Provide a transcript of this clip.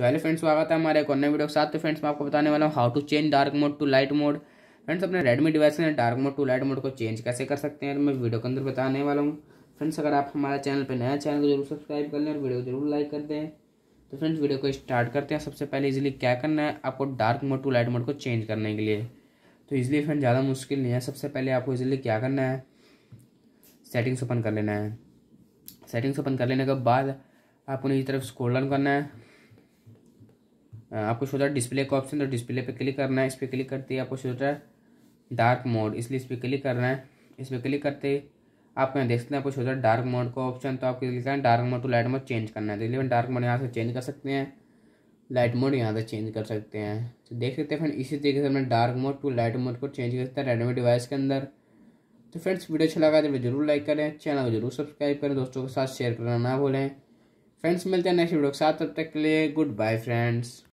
so hello friends स्वागत है हमारे एक और नए वीडियो के साथ तो फ्रेंड्स मैं आपको बताने वाला हूँ how to change dark mode to light mode friends अपने रेडमी डिवाइस में dark mode to light mode को चेंज कैसे कर सकते हैं तो मैं वीडियो के अंदर बताने वाला हूँ फ्रेंड्स अगर आप हमारे चैनल पर नया चैनल को जरूर सब्सक्राइब कर लें और वीडियो को जरूर लाइक कर दें तो फ्रेंड्स वीडियो को स्टार्ट करते हैं सबसे पहले इजिली क्या करना है आपको dark mode to light mode को चेंज करने के लिए तो इजिली फ्रेंड ज़्यादा मुश्किल नहीं है सबसे पहले आपको इजिली क्या करना है सेटिंग्स ओपन कर लेना है सेटिंग्स ओपन कर लेने के बाद आपको नीचे तरफ स्क्रॉल डाउन करना है आपको है डिस्प्ले का ऑप्शन तो डिस्प्ले पे क्लिक करना है इस पर क्लिक करते ही आपको है डार्क मोड इसलिए इस पर क्लिक करना है इस पर क्लिक करते ही आप यहाँ देख सकते हैं आपको है डार्क मोड का ऑप्शन तो आपको क्लिक करना dark mode to light mode change करना है तो इसलिए डार्क मोड यहाँ से चेंज कर सकते हैं लाइट मोड यहाँ से चेंज कर सकते हैं तो देख सकते हैं फ्रेंड इसी तरीके से अपने dark mode to light mode को चेंज कर सकते हैं रेडमी डिवाइस के अंदर तो फ्रेंड्स वीडियो अच्छा लगा तो जरूर लाइक करें चैनल को जरूर सब्सक्राइब करें दोस्तों के साथ शेयर करना ना भूलें फ्रेंड्स मिलते हैं नेक्स्ट वीडियो के साथ तब तक के लिए गुड बाय फ्रेंड्स